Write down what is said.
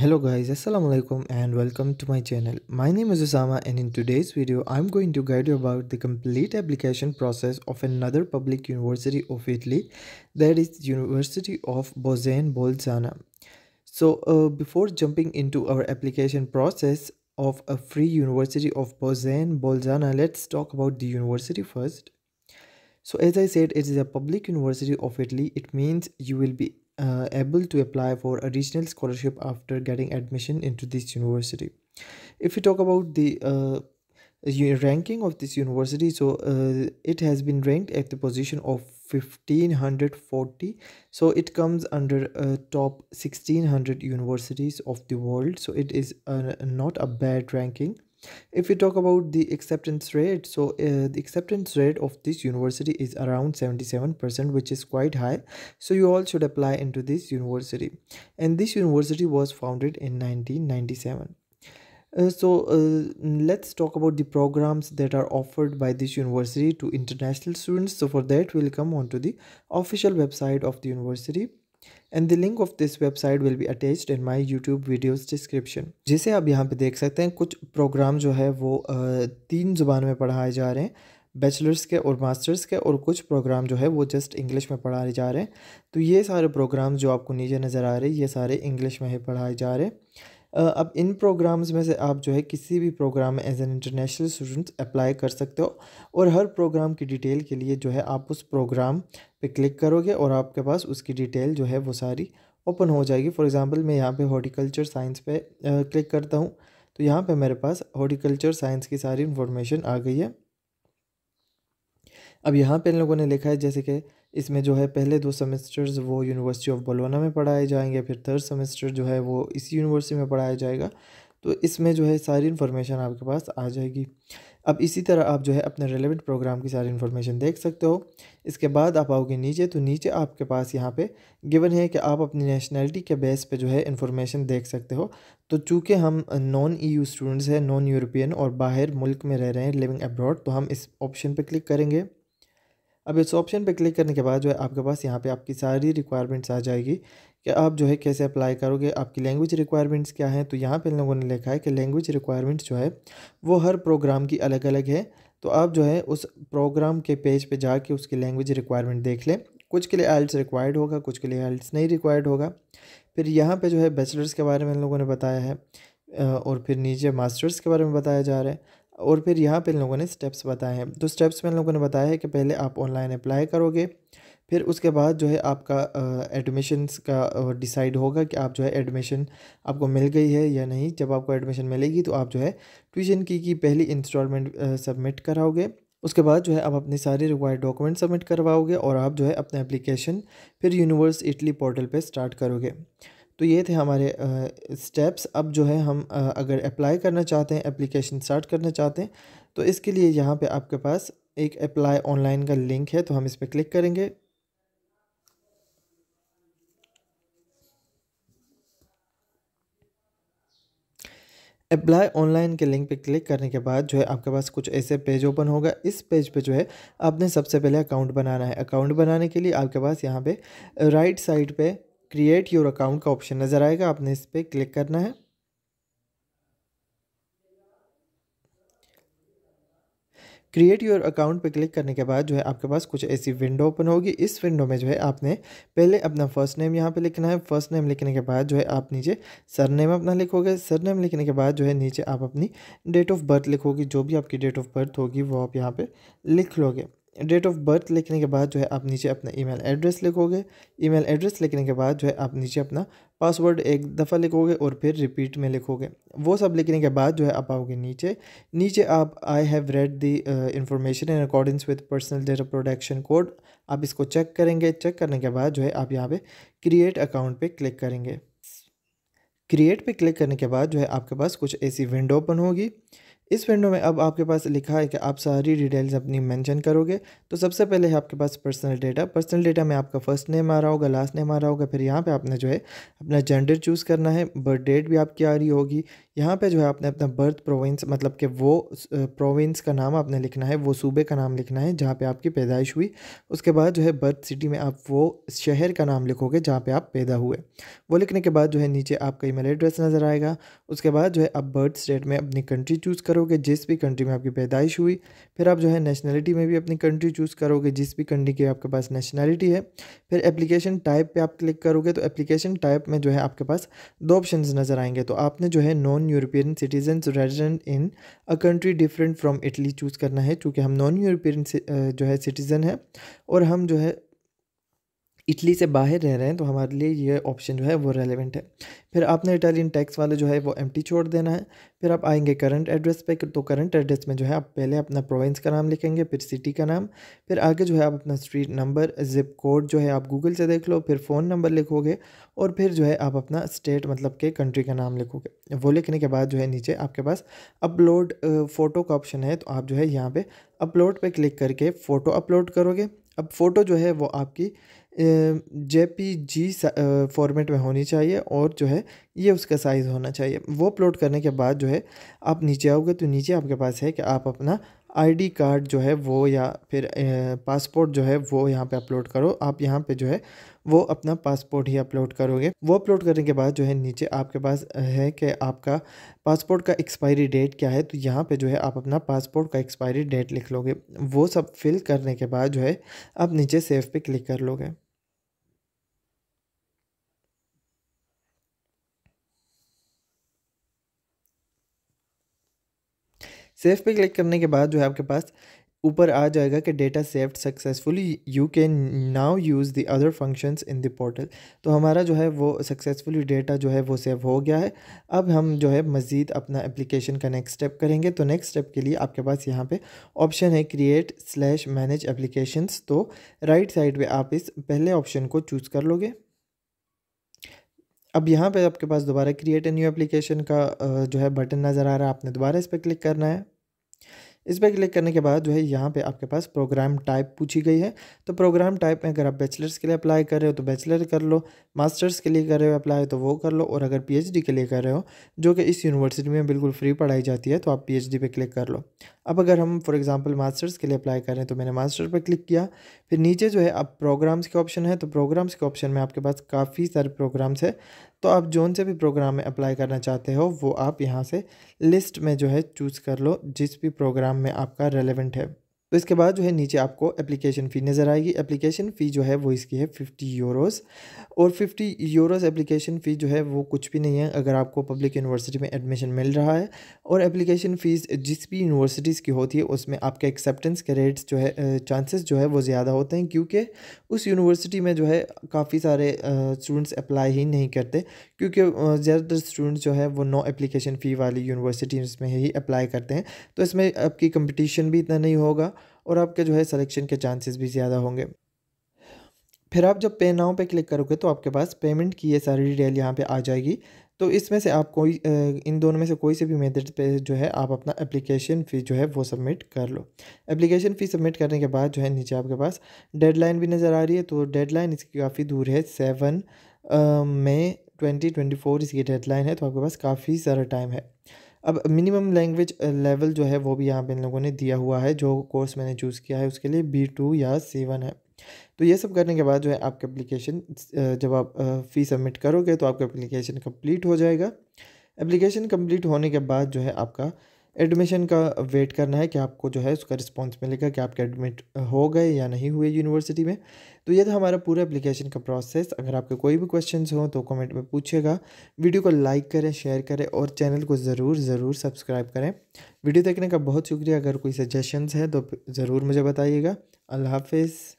Hello guys, Assalamu alaikum and welcome to my channel. My name is Osama and in today's video, I'm going to guide you about the complete application process of another public university of Italy, that is University of Bozen Bolzano. So uh, before jumping into our application process of a free University of Bozen Bolzano, let's talk about the university first. So as I said, it is a public university of Italy. It means you will be uh, able to apply for a regional scholarship after getting admission into this university if we talk about the uh, ranking of this university so uh, it has been ranked at the position of 1540 so it comes under uh, top 1600 universities of the world so it is uh, not a bad ranking if we talk about the acceptance rate so uh, the acceptance rate of this university is around 77% which is quite high so you all should apply into this university and this university was founded in 1997 uh, so uh, let's talk about the programs that are offered by this university to international students so for that we'll come on to the official website of the university and the link of this website will be attached in my YouTube videos description जिसे आप यहाँ पर देख सकते हैं कुछ programme जो है वो तीन ज़ुबान में पढ़ाए जा रहे हैं बैचलर्स के और मास्टर्स के और कुछ प्रोग्राम जो है वो जस्ट इंग्लिश में पढ़ाए जा रहे हैं तो ये सारे प्रोग्राम जो आपको नीचे नज़र आ रहे हैं ये सारे इंग्लिश में ही पढ़ाए जा रहे हैं अब इन प्रोग्राम्स में से आप जो है किसी भी प्रोग्राम में as an international student apply कर सकते हो और हर प्रोग्राम की डिटेल के लिए जो है आप उस प्रोग्राम पे क्लिक करोगे और आपके पास उसकी डिटेल जो है वो सारी ओपन हो जाएगी फॉर एग्ज़ाम्पल मैं यहाँ पे हॉर्टिकल्चर साइंस पे क्लिक करता हूँ तो यहाँ पे मेरे पास हॉर्टिकल्चर साइंस की सारी इन्फॉर्मेशन आ गई है अब यहाँ पे इन लोगों ने लिखा है जैसे कि इसमें जो है पहले दो सेमेस्टर्स वो यूनिवर्सिटी ऑफ बलोना में पढ़ाए जाएंगे फिर थर्ड सेमेस्टर जो है वो इसी यूनिवर्सिटी में पढ़ाया जाएगा तो इसमें जो है सारी इन्फॉर्मेशन आपके पास आ जाएगी अब इसी तरह आप जो है अपने रिलेवेंट प्रोग्राम की सारी इन्फॉर्मेशन देख सकते हो इसके बाद आप आओगे नीचे तो नीचे आपके पास यहाँ पे गिवन है कि आप अपनी नेशनैलिटी के बेस पे जो है इन्फॉर्मेशन देख सकते हो तो चूँकि हम नॉन ईयू स्टूडेंट्स हैं नॉन यूरोपियन और बाहर मुल्क में रह रहे हैं लिविंग अब्रॉड तो हम इस ऑप्शन पर क्लिक करेंगे अब इस ऑप्शन पर क्लिक करने के बाद जो है आपके पास यहाँ पर आपकी सारी रिक्वायरमेंट्स आ जाएगी कि आप जो है कैसे अप्लाई करोगे आपकी लैंग्वेज रिक्वायरमेंट्स क्या हैं तो यहाँ पे इन लोगों ने लिखा है कि लैंग्वेज रिक्वायरमेंट्स जो है वो हर प्रोग्राम की अलग अलग है तो आप जो है उस प्रोग्राम के पेज पे जाके उसकी लैंग्वेज रिक्वायरमेंट देख लें कुछ के लिए आइल्स रिक्वायर्ड होगा कुछ के लिए आइल्स नहीं रिक्वायर्ड होगा फिर यहाँ पर जो है बैचलर्स के बारे में इन लोगों ने बताया है और फिर नीचे मास्टर्स के बारे में बताया जा रहा है और फिर यहाँ पर इन लोगों ने स्टेप्स बताए हैं तो स्टेप्स में इन लोगों ने बताया है कि पहले आप ऑनलाइन अप्लाई करोगे फिर उसके बाद जो है आपका एडमिशन का डिसाइड होगा कि आप जो है एडमिशन आपको मिल गई है या नहीं जब आपको एडमिशन मिलेगी तो आप जो है ट्यूशन की की पहली इंस्टॉलमेंट सबमिट कराओगे उसके बाद जो है आप अपने सारे रिक्वायर्ड डॉक्यूमेंट सबमिट करवाओगे और आप जो है अपना एप्लीकेशन फिर यूनिवर्स इटली पोर्टल पर स्टार्ट करोगे तो ये थे हमारे स्टेप्स अब जो है हम अगर अप्लाई करना चाहते हैं एप्लीकेशन स्टार्ट करना चाहते हैं तो इसके लिए यहाँ पे आपके पास एक अप्लाई ऑनलाइन का लिंक है तो हम इस पर क्लिक करेंगे अप्लाई ऑनलाइन के लिंक पे क्लिक करने के बाद जो है आपके पास कुछ ऐसे पेज ओपन होगा इस पेज पे जो है आपने सबसे पहले अकाउंट बनाना है अकाउंट बनाने के लिए आपके पास यहाँ पे राइट साइड पे क्रिएट योर अकाउंट का ऑप्शन नज़र आएगा आपने इस पर क्लिक करना है क्रिएट योर अकाउंट पर क्लिक करने के बाद जो है आपके पास कुछ ऐसी विंडो ओपन होगी इस विंडो में जो है आपने पहले अपना फर्स्ट नेम यहाँ पे लिखना है फर्स्ट नेम लिखने के बाद जो है आप नीचे सर नेम अपना लिखोगे सर नेम लिखने के बाद जो है नीचे आप अपनी डेट ऑफ बर्थ लिखोगे जो भी आपकी डेट ऑफ बर्थ होगी वो आप यहाँ पर लिख लोगे डेट ऑफ बर्थ लिखने के बाद जो है आप नीचे अपना ईमेल एड्रेस लिखोगे ईमेल एड्रेस लिखने के बाद जो है आप नीचे अपना पासवर्ड एक दफ़ा लिखोगे और फिर रिपीट में लिखोगे वो सब लिखने के बाद जो है आप आओगे नीचे नीचे आप I have read the information in accordance with personal data protection code आप इसको चेक करेंगे चेक करने के बाद जो है आप यहाँ पे क्रिएट अकाउंट पे क्लिक करेंगे क्रिएट पे क्लिक करने के बाद जो है आपके पास कुछ ऐसी विंडो ओपन होगी इस विंडो में अब आपके पास लिखा है कि आप सारी डिटेल्स अपनी मेंशन करोगे तो सबसे पहले है आपके पास पर्सनल डेटा पर्सनल डेटा में आपका फर्स्ट नेम आ रहा होगा लास्ट नेम आ रहा होगा फिर यहाँ पे आपने जो है अपना जेंडर चूज़ करना है बर्थ डेट भी आपकी आ रही होगी यहाँ पे जो है आपने अपना बर्थ प्रोविंस मतलब कि वो प्रोविंस का नाम आपने लिखना है वो सूबे का नाम लिखना है जहाँ पर आपकी पैदाइश हुई उसके बाद जो है बर्थ सिटी में आप वो शहर का नाम लिखोगे जहाँ पर आप पैदा हुए वो लिखने के बाद जो है नीचे आपका ई एड्रेस नज़र आएगा उसके बाद जो है आप बर्थ स्टेट में अपनी कंट्री चूज़ करोगे जिस भी कंट्री में आपकी पैदाइश हुई फिर आप जो है नेशनैलिटी में भी अपनी कंट्री चूज़ करोगे जिस भी कंट्री की आपके पास नेशनैलिटी है फिर एप्लीकेशन टाइप पे आप क्लिक करोगे तो एप्लीकेशन टाइप में जो है आपके पास दो ऑप्शन नज़र आएंगे तो आपने जो है non European citizen resident in a country different from Italy choose करना है चूँकि हम नॉन यूरोपियन जो है सिटीज़न है और हम जो है इटली से बाहर रह रहे हैं तो हमारे लिए ये ऑप्शन जो है वो रेलिवेंट है फिर आपने इटालियन टैक्स वाले जो है वो एम छोड़ देना है फिर आप आएंगे करंट एड्रेस पे तो करंट एड्रेस में जो है आप पहले अपना प्रोविंस का नाम लिखेंगे फिर सिटी का नाम फिर आगे जो है आप अपना स्ट्रीट नंबर जिप कोड जो है आप गूगल से देख लो फिर फ़ोन नंबर लिखोगे और फिर जो है आप अपना स्टेट मतलब के कंट्री का नाम लिखोगे वो लिखने के बाद जो है नीचे आपके पास अपलोड फ़ोटो का ऑप्शन है तो आप जो है यहाँ पर अपलोड पर क्लिक करके फ़ोटो अपलोड करोगे अब फ़ोटो जो है वो आपकी जे पी जी फॉर्मेट में होनी चाहिए और जो है ये उसका साइज़ होना चाहिए वो अपलोड करने के बाद जो है आप नीचे आओगे तो नीचे आपके पास है कि आप अपना आईडी कार्ड जो है वो या फिर पासपोर्ट जो है वो यहाँ पे अपलोड करो आप यहाँ पे जो है वो अपना पासपोर्ट ही अपलोड करोगे वो अपलोड करने के बाद जो है नीचे आपके पास है कि आपका पासपोर्ट का एक्सपायरी डेट क्या है तो यहाँ पे जो है आप अपना पासपोर्ट का एक्सपायरी डेट लिख लोगे वो सब फिल करने के बाद जो है आप नीचे सेव पे क्लिक कर लोगे सेव पे क्लिक करने के बाद जो है आपके पास ऊपर आ जाएगा कि data saved successfully you can now use the other functions in the portal तो हमारा जो है वो सक्सेसफुली डेटा जो है वो सेव हो गया है अब हम जो है मज़ीद अपना एप्लीकेशन का नेक्स्ट स्टेप करेंगे तो नेक्स्ट स्टेप के लिए आपके पास यहाँ पे ऑप्शन है क्रिएट स्लैश मैनेज एप्लीकेशंस तो राइट साइड पर आप इस पहले ऑप्शन को चूज़ कर लोगे अब यहाँ पे आपके पास दोबारा क्रिएट ए न्यू एप्लीकेशन का जो है बटन नज़र आ रहा है आपने दोबारा इस पर क्लिक करना है इस पर क्लिक करने के बाद जो है यहाँ पे आपके पास प्रोग्राम टाइप पूछी गई है तो प्रोग्राम टाइप में अगर आप बैचलर्स के लिए अप्लाई कर रहे हो तो बैचलर कर लो मास्टर्स के लिए कर रहे हो अप्लाई तो वो कर लो और अगर पीएचडी के लिए कर रहे हो जो कि इस यूनिवर्सिटी में बिल्कुल फ्री पढ़ाई जाती है तो आप पी पे क्लिक कर लो अब अगर हम फॉर एग्जाम्पल मास्टर्स के लिए अप्लाई कर रहे हैं तो मैंने मास्टर पर क्लिक किया फिर नीचे जो है अब प्रोग्राम्स के ऑप्शन है तो प्रोग्राम्स के ऑप्शन में आपके पास काफ़ी सारे प्रोग्राम्स है तो आप जोन से भी प्रोग्राम में अप्लाई करना चाहते हो वो आप यहाँ से लिस्ट में जो है चूज़ कर लो जिस भी प्रोग्राम में आपका रेलिवेंट है तो इसके बाद जो है नीचे आपको एप्लीकेशन फ़ी नज़र आएगी एप्लीकेशन फ़ी जो है वो इसकी है फिफ्टी यूरोस और फिफ्टी यूरोस एप्लीकेशन फ़ी जो है वो कुछ भी नहीं है अगर आपको पब्लिक यूनिवर्सिटी में एडमिशन मिल रहा है और एप्लीकेशन फ़ीस जिस भी यूनिवर्सिटीज़ की होती है उसमें आपके एक्सेप्टेंस के रेट्स जो है चांसेस जो है वो ज़्यादा होते हैं क्योंकि उस यूनिवर्सिटी में जो है काफ़ी सारे स्टूडेंट्स अप्लाई ही नहीं करते क्योंकि ज़्यादातर स्टूडेंट्स जो है वो नो एप्लीकेशन फ़ी वाली यूनिवर्सिटीज़ में ही अप्लाई करते हैं तो इसमें आपकी कंपटीशन भी इतना नहीं होगा और आपके जो है सिलेक्शन के चांसेस भी ज़्यादा होंगे फिर आप जब पे नाव पे क्लिक करोगे तो आपके पास पेमेंट की ये सारी डिटेल यहाँ पर आ जाएगी तो इसमें से आप कोई इन दोनों में से कोई से भी मेथड पे जो है आप अपना एप्लीकेशन फ़ी जो है वो सबमिट कर लो एप्लीकेशन फ़ी सबमिट करने के बाद जो है नीचे आपके पास डेडलाइन भी नज़र आ रही है तो डेडलाइन इसकी काफ़ी दूर है seven May twenty twenty four इसकी डेडलाइन है तो आपके पास काफ़ी सारा टाइम है अब मिनिमम लैंग्वेज लेवल जो है वो भी यहाँ पे इन लोगों ने दिया हुआ है जो कोर्स मैंने चूज़ किया है उसके लिए बी टू या सी वन है तो ये सब करने के बाद जो है आपका एप्लीकेशन uh, जब आप फ़ी uh, सबमिट करोगे तो आपका एप्लीकेशन कंप्लीट हो जाएगा एप्लीकेशन कंप्लीट होने के बाद जो है आपका एडमिशन का वेट करना है कि आपको जो है उसका रिस्पॉन्स मिलेगा कि आपके एडमिट हो गए या नहीं हुए यूनिवर्सिटी में तो ये था हमारा पूरा एप्लीकेशन का प्रोसेस अगर आपके कोई भी क्वेश्चन हो तो कमेंट में पूछेगा वीडियो को लाइक करें शेयर करें और चैनल को ज़रूर ज़रूर सब्सक्राइब करें वीडियो देखने का बहुत शुक्रिया अगर कोई सजेशन है तो ज़रूर मुझे बताइएगा अल्लाह हाफिज़